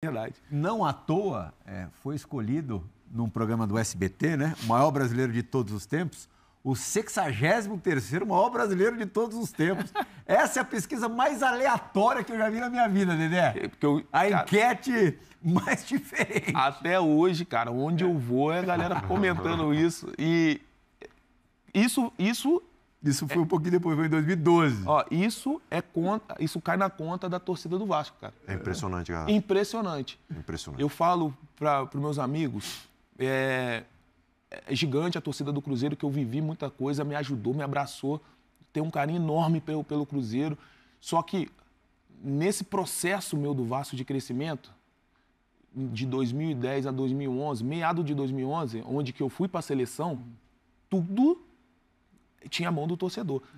Verdade. Não à toa é, foi escolhido num programa do SBT, né? O maior brasileiro de todos os tempos, o 63 maior brasileiro de todos os tempos. Essa é a pesquisa mais aleatória que eu já vi na minha vida, Dedé. É, eu, a cara, enquete mais diferente. Até hoje, cara, onde eu vou é a galera comentando isso. E isso, isso isso foi é... um pouquinho depois, foi em 2012. Ó, isso é conta, isso cai na conta da torcida do Vasco, cara. É impressionante, cara. Impressionante. Impressionante. Eu falo para os meus amigos, é, é gigante a torcida do Cruzeiro que eu vivi muita coisa, me ajudou, me abraçou, tem um carinho enorme pelo, pelo Cruzeiro. Só que nesse processo meu do Vasco de crescimento, de 2010 a 2011, meado de 2011, onde que eu fui para a seleção, tudo tinha a mão do torcedor.